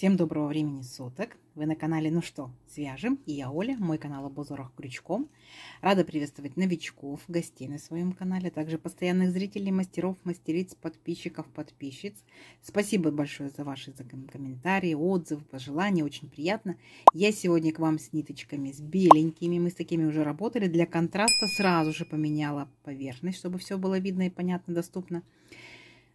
Всем доброго времени суток! Вы на канале «Ну что, свяжем?» и я Оля, мой канал об узорах крючком. Рада приветствовать новичков, гостей на своем канале, а также постоянных зрителей, мастеров, мастериц, подписчиков, подписчиц. Спасибо большое за ваши комментарии, отзывы, пожелания, очень приятно. Я сегодня к вам с ниточками, с беленькими, мы с такими уже работали. Для контраста сразу же поменяла поверхность, чтобы все было видно и понятно, доступно.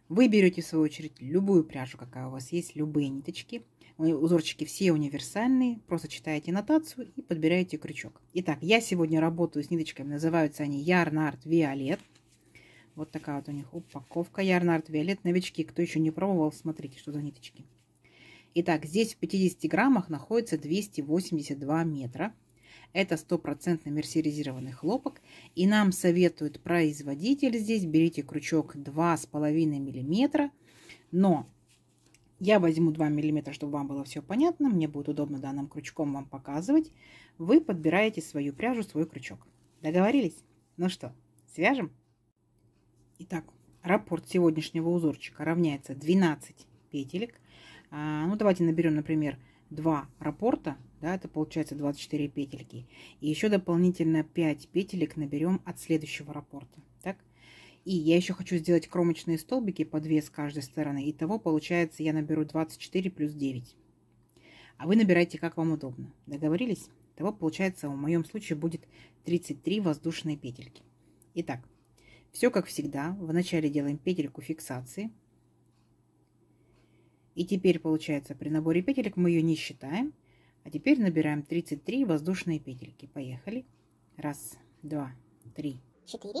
Вы берете, в свою очередь, любую пряжу, какая у вас есть, любые ниточки – Узорчики все универсальные, просто читаете нотацию и подбираете крючок. Итак, я сегодня работаю с ниточками, называются они Ярнард Виолет. Вот такая вот у них упаковка Ярнард Виолет. Новички, кто еще не пробовал, смотрите, что за ниточки. Итак, здесь в 50 граммах находится 282 метра. Это стопроцентно мерсеризированный хлопок. И нам советует производитель здесь, берите крючок 2,5 миллиметра. Но я возьму 2 мм, чтобы вам было все понятно. Мне будет удобно данным крючком вам показывать. Вы подбираете свою пряжу, свой крючок. Договорились? Ну что, свяжем? Итак, раппорт сегодняшнего узорчика равняется 12 петелек. А, ну, давайте наберем, например, 2 раппорта. Да, это получается 24 петельки. И еще дополнительно 5 петелек наберем от следующего раппорта. Так, и я еще хочу сделать кромочные столбики по 2 с каждой стороны. Итого, получается, я наберу 24 плюс 9. А вы набирайте, как вам удобно. Договорились? Того, получается, в моем случае будет 33 воздушные петельки. Итак, все как всегда. Вначале делаем петельку фиксации. И теперь, получается, при наборе петелек мы ее не считаем. А теперь набираем 33 воздушные петельки. Поехали. Раз, два, три. Четыре.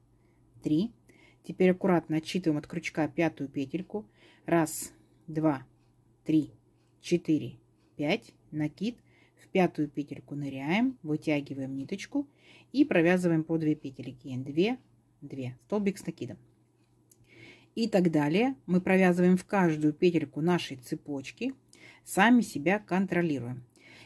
3. Теперь аккуратно отсчитываем от крючка пятую петельку. Раз, два, три, четыре, пять. Накид. В пятую петельку ныряем, вытягиваем ниточку и провязываем по 2 петельки. 2, 2. Столбик с накидом. И так далее мы провязываем в каждую петельку нашей цепочки, сами себя контролируем.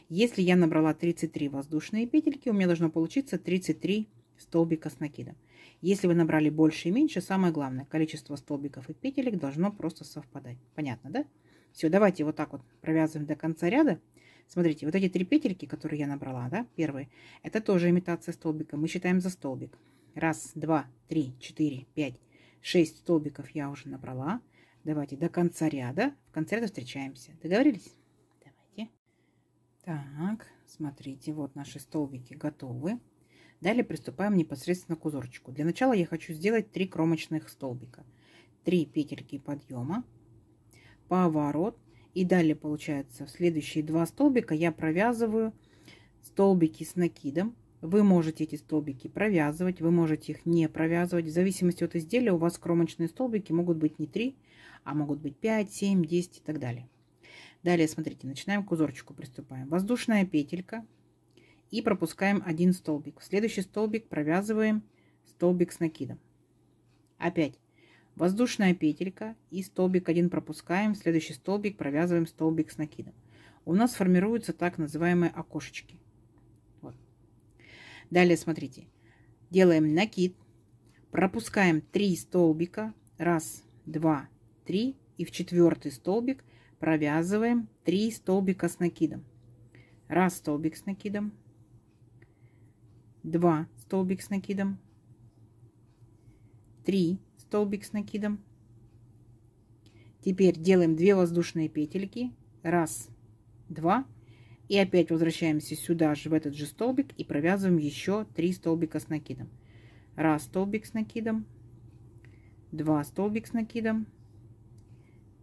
Если я набрала 33 воздушные петельки, у меня должно получиться 33 столбика с накидом. Если вы набрали больше и меньше, самое главное, количество столбиков и петелек должно просто совпадать. Понятно, да? Все, давайте вот так вот провязываем до конца ряда. Смотрите, вот эти три петельки, которые я набрала, да, первые, это тоже имитация столбика. Мы считаем за столбик. Раз, два, три, четыре, пять, шесть столбиков я уже набрала. Давайте до конца ряда. В конце ряда встречаемся. Договорились? Давайте. Так, смотрите, вот наши столбики готовы. Далее приступаем непосредственно к узорчику. Для начала я хочу сделать 3 кромочных столбика. 3 петельки подъема, поворот. И далее получается в следующие 2 столбика я провязываю столбики с накидом. Вы можете эти столбики провязывать, вы можете их не провязывать. В зависимости от изделия у вас кромочные столбики могут быть не 3, а могут быть 5, 7, 10 и так далее. Далее, смотрите, начинаем к узорчику приступаем. Воздушная петелька, и пропускаем один столбик. В следующий столбик провязываем столбик с накидом. Опять воздушная петелька и столбик 1 пропускаем, в следующий столбик провязываем столбик с накидом. У нас формируются так называемые окошечки. Вот. Далее смотрите. Делаем накид, пропускаем 3 столбика, раз, два, три, и в четвертый столбик провязываем 3 столбика с накидом. Раз столбик с накидом, 2 столбик с накидом, 3 столбик с накидом. Теперь делаем 2 воздушные петельки. Раз, два. И опять возвращаемся сюда же, в этот же столбик, и провязываем еще 3 столбика с накидом. Раз столбик с накидом, 2 столбик с накидом,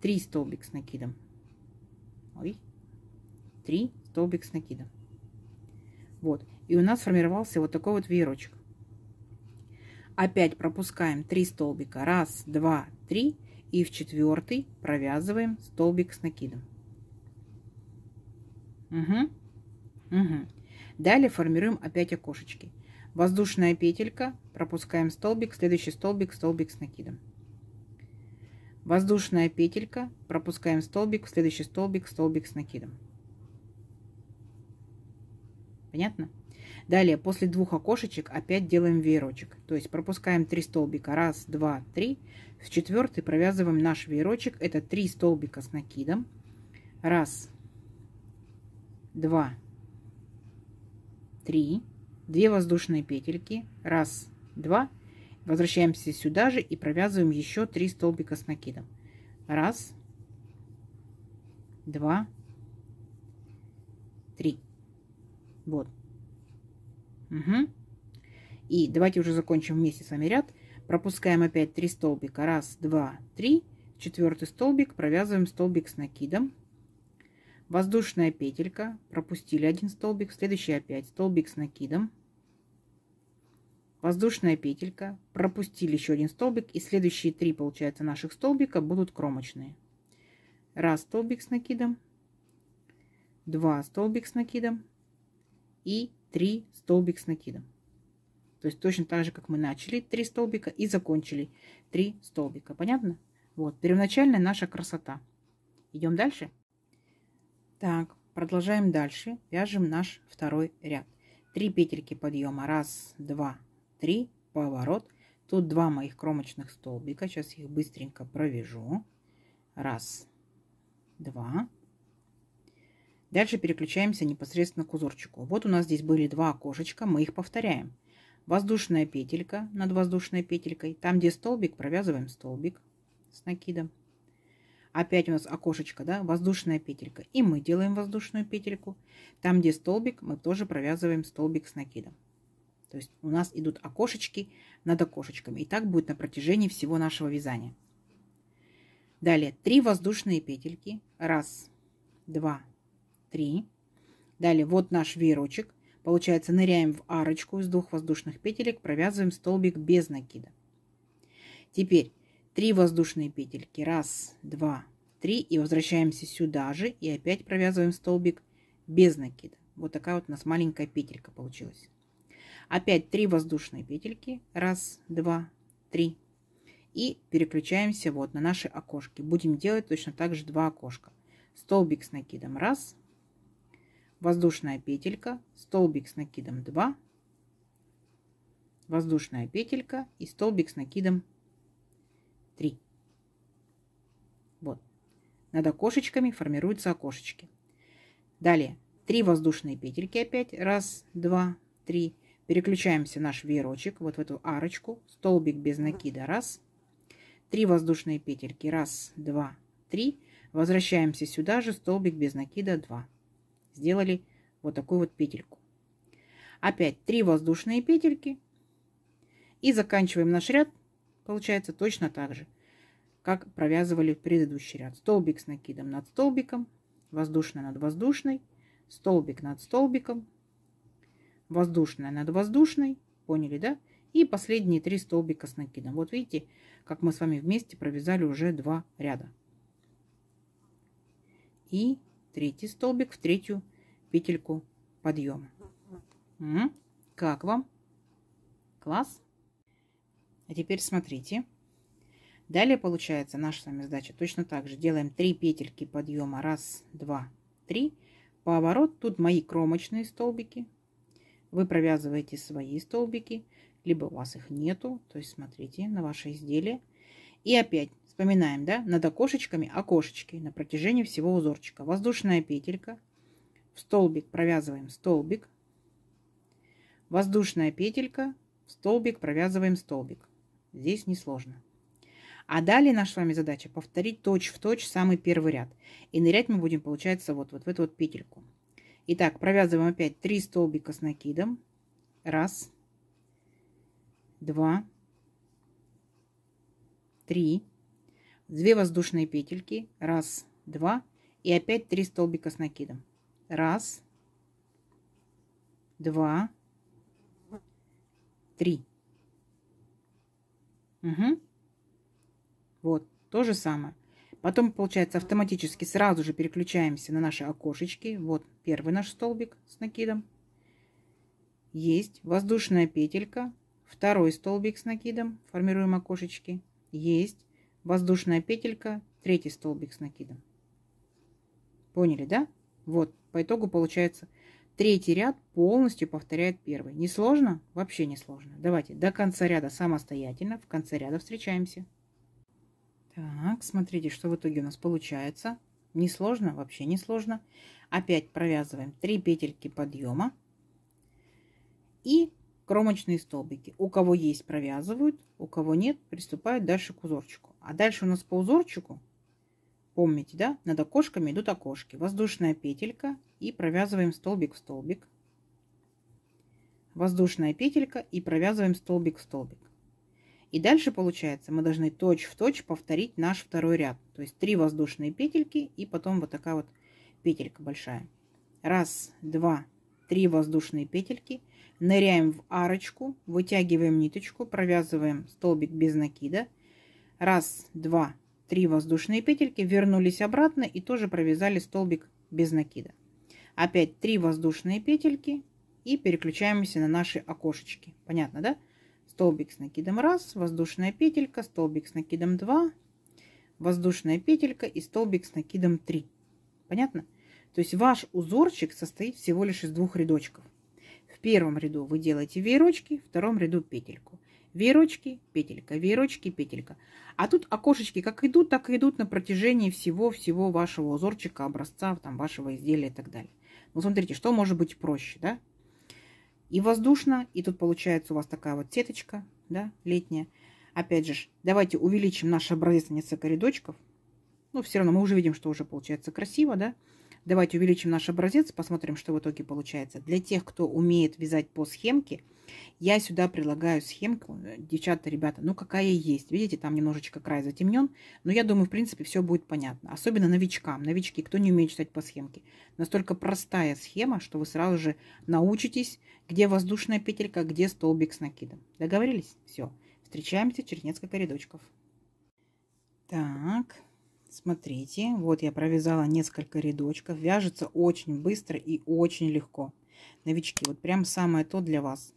3 столбик с накидом. Ой, 3 столбик с накидом. Вот. И у нас формировался вот такой вот веерочек. Опять пропускаем 3 столбика. Раз, два, три. И в четвертый провязываем столбик с накидом. Угу. Угу. Далее формируем опять окошечки. Воздушная петелька, пропускаем столбик, следующий столбик, столбик с накидом. Воздушная петелька, пропускаем столбик, следующий столбик, столбик с накидом. Понятно? Далее, после двух окошечек опять делаем веерочек. То есть пропускаем 3 столбика. Раз, два, три. В четвертый провязываем наш веерочек. Это 3 столбика с накидом. Раз, два, три. Две воздушные петельки. Раз, два. Возвращаемся сюда же и провязываем еще 3 столбика с накидом. Раз, два, три. Вот. Угу. И давайте уже закончим вместе с вами ряд. Пропускаем опять 3 столбика. Раз, два, три. Четвертый столбик. Провязываем столбик с накидом. Воздушная петелька. Пропустили один столбик. Следующий опять столбик с накидом. Воздушная петелька. Пропустили еще один столбик. И следующие три, получается, наших столбика будут кромочные. Раз столбик с накидом. Два столбик с накидом. И 3 столбик с накидом. То есть точно так же, как мы начали 3 столбика и закончили 3 столбика. Понятно? Вот, первоначальная наша красота. Идем дальше. Так, продолжаем дальше. Вяжем наш второй ряд. 3 петельки подъема. 1, 2, 3, поворот. Тут два моих кромочных столбика. Сейчас их быстренько провяжу. Раз, два, Дальше переключаемся непосредственно к узорчику. Вот у нас здесь были два окошечка, мы их повторяем. Воздушная петелька над воздушной петелькой. Там, где столбик, провязываем столбик с накидом. Опять у нас окошечко, да, воздушная петелька. И мы делаем воздушную петельку. Там, где столбик, мы тоже провязываем столбик с накидом. То есть у нас идут окошечки над окошечками. И так будет на протяжении всего нашего вязания. Далее 3 воздушные петельки. 1, 2, 3. Далее вот наш веерочек. Получается, ныряем в арочку из двух воздушных петелек, провязываем столбик без накида. Теперь 3 воздушные петельки. Раз, два, три. И возвращаемся сюда же и опять провязываем столбик без накида. Вот такая вот у нас маленькая петелька получилась. Опять 3 воздушные петельки. Раз, два, три. И переключаемся вот на наши окошки. Будем делать точно так же два окошка. Столбик с накидом. Раз, воздушная петелька, столбик с накидом 2, воздушная петелька и столбик с накидом 3. Вот. Над окошечками формируются окошечки. Далее 3 воздушные петельки опять. Раз, два, три. Переключаемся наш веерочек вот в эту арочку. Столбик без накида. Раз. Три воздушные петельки. Раз, два, три. Возвращаемся сюда же. Столбик без накида. Два сделали вот такую вот петельку. Опять 3 воздушные петельки. И заканчиваем наш ряд. Получается точно так же, как провязывали предыдущий ряд. Столбик с накидом над столбиком, воздушная над воздушной, столбик над столбиком, воздушная над воздушной. Поняли, да? И последние три столбика с накидом. Вот видите, как мы с вами вместе провязали уже два ряда. И третий столбик в третью петельку подъема. Как вам? Класс? А теперь смотрите. Далее получается наша с вами задача точно так же. Делаем 3 петельки подъема. Раз, два, три. Поворот. Тут мои кромочные столбики. Вы провязываете свои столбики, либо у вас их нету. То есть смотрите на ваше изделие. И опять Вспоминаем, да? Над окошечками окошечки на протяжении всего узорчика. Воздушная петелька. В столбик провязываем столбик. Воздушная петелька. В столбик провязываем столбик. Здесь несложно. А далее наша с вами задача повторить точь-в-точь точь самый первый ряд. И нырять мы будем, получается, вот, вот в эту вот петельку. Итак, провязываем опять 3 столбика с накидом. Раз, два, три, 2 воздушные петельки, раз, два и опять 3 столбика с накидом. Раз, два, три. Угу. Вот, то же самое. Потом, получается, автоматически сразу же переключаемся на наши окошечки. Вот первый наш столбик с накидом. Есть воздушная петелька. Второй столбик с накидом. Формируем окошечки. Есть воздушная петелька, третий столбик с накидом. Поняли, да? Вот, по итогу получается третий ряд полностью повторяет первый. Не сложно? Вообще не сложно. Давайте до конца ряда самостоятельно, в конце ряда встречаемся. Так, смотрите, что в итоге у нас получается. Не сложно, вообще не сложно. Опять провязываем 3 петельки подъема и кромочные столбики. У кого есть провязывают, у кого нет приступают дальше к узорчику. А дальше у нас по узорчику, помните, да, над окошками идут окошки. Воздушная петелька и провязываем столбик в столбик. Воздушная петелька и провязываем столбик в столбик. И дальше получается, мы должны точь в точь повторить наш второй ряд. То есть 3 воздушные петельки и потом вот такая вот петелька большая. Раз, два, три воздушные петельки. Ныряем в арочку, вытягиваем ниточку, провязываем столбик без накида – Раз, два, три воздушные петельки, вернулись обратно и тоже провязали столбик без накида. Опять три воздушные петельки и переключаемся на наши окошечки. Понятно, да? Столбик с накидом раз, воздушная петелька, столбик с накидом 2, воздушная петелька и столбик с накидом 3. Понятно? То есть ваш узорчик состоит всего лишь из двух рядочков. В первом ряду вы делаете веерочки, в втором ряду петельку. Веерочки, петелька, веерочки, петелька. А тут окошечки как идут, так и идут на протяжении всего-всего вашего узорчика, образца, там, вашего изделия и так далее. Ну, смотрите, что может быть проще, да? И воздушно, и тут получается у вас такая вот сеточка, да, летняя. Опять же, давайте увеличим наш образец на несколько рядочков. Ну, все равно мы уже видим, что уже получается красиво, да? Давайте увеличим наш образец, посмотрим, что в итоге получается. Для тех, кто умеет вязать по схемке, я сюда предлагаю схемку, девчата, ребята, ну какая есть. Видите, там немножечко край затемнен, но я думаю, в принципе, все будет понятно. Особенно новичкам, новички, кто не умеет читать по схемке. Настолько простая схема, что вы сразу же научитесь, где воздушная петелька, где столбик с накидом. Договорились? Все. Встречаемся через несколько рядочков. Так. Смотрите, вот я провязала несколько рядочков. Вяжется очень быстро и очень легко. Новички, вот прям самое то для вас.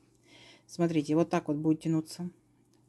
Смотрите, вот так вот будет тянуться.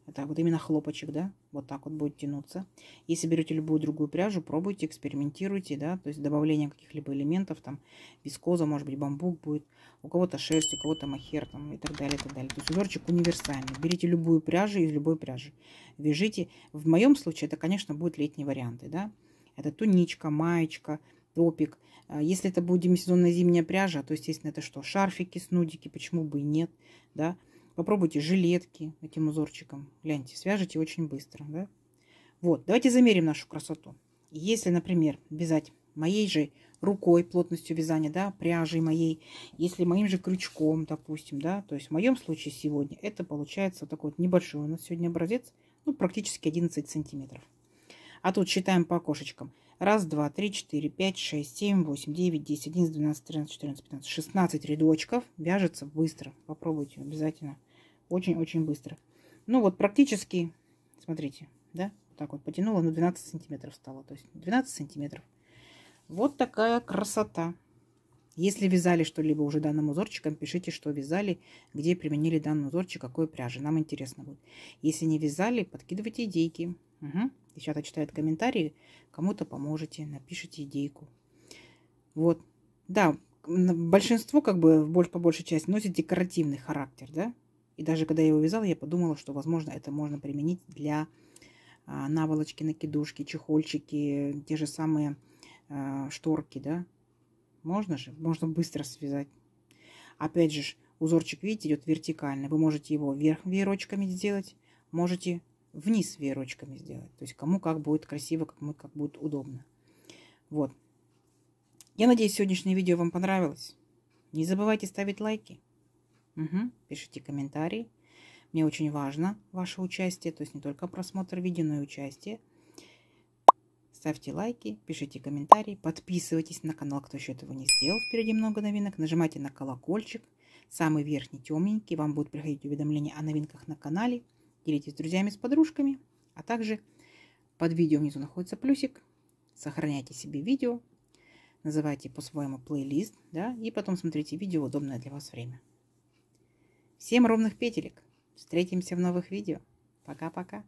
Это вот именно хлопочек, да? вот так вот будет тянуться. Если берете любую другую пряжу, пробуйте, экспериментируйте, да, то есть добавление каких-либо элементов, там, вискоза, может быть, бамбук будет, у кого-то шерсть, у кого-то махер, там, и так далее, и так далее. То есть узорчик универсальный. Берите любую пряжу из любой пряжи, вяжите. В моем случае это, конечно, будут летние варианты, да. Это туничка, маечка, топик. А если это будет демисезонная зимняя пряжа, то, естественно, это что? Шарфики, снудики, почему бы и нет, да. Попробуйте жилетки этим узорчиком. Гляньте, свяжите очень быстро. Да? Вот, давайте замерим нашу красоту. Если, например, вязать моей же рукой, плотностью вязания, да, пряжей моей, если моим же крючком, допустим, да, то есть в моем случае сегодня это получается вот такой вот небольшой у нас сегодня образец, ну, практически 11 сантиметров. А тут считаем по окошечкам. Раз, два, три, четыре, пять, шесть, семь, восемь, девять, десять, одиннадцать, двенадцать, тринадцать, четырнадцать, пятнадцать. Шестнадцать рядочков. Вяжется быстро. Попробуйте обязательно очень-очень быстро. Ну вот практически, смотрите, да, так вот потянула, но ну, 12 сантиметров стало, то есть 12 сантиметров. Вот такая красота. Если вязали что-либо уже данным узорчиком, пишите, что вязали, где применили данный узорчик, какой пряжи. Нам интересно будет. Если не вязали, подкидывайте идейки. Угу. Девчата читают комментарии. Кому-то поможете, напишите идейку. Вот. Да, большинство, как бы, больше, по большей части, носит декоративный характер, да? И даже когда я его вязала, я подумала, что, возможно, это можно применить для а, наволочки, накидушки, чехольчики, те же самые а, шторки, да. Можно же, можно быстро связать. Опять же, узорчик, видите, идет вертикально. Вы можете его вверх веерочками сделать, можете вниз веерочками сделать. То есть кому как будет красиво, кому как будет удобно. Вот. Я надеюсь, сегодняшнее видео вам понравилось. Не забывайте ставить лайки. Угу. Пишите комментарий. Мне очень важно ваше участие, то есть не только просмотр видео, но и участие. Ставьте лайки, пишите комментарии, подписывайтесь на канал, кто еще этого не сделал. Впереди много новинок. Нажимайте на колокольчик, самый верхний темненький. Вам будут приходить уведомления о новинках на канале. Делитесь с друзьями, с подружками. А также под видео внизу находится плюсик. Сохраняйте себе видео, называйте по-своему плейлист, да, и потом смотрите видео в удобное для вас время. Всем ровных петелек. Встретимся в новых видео. Пока-пока.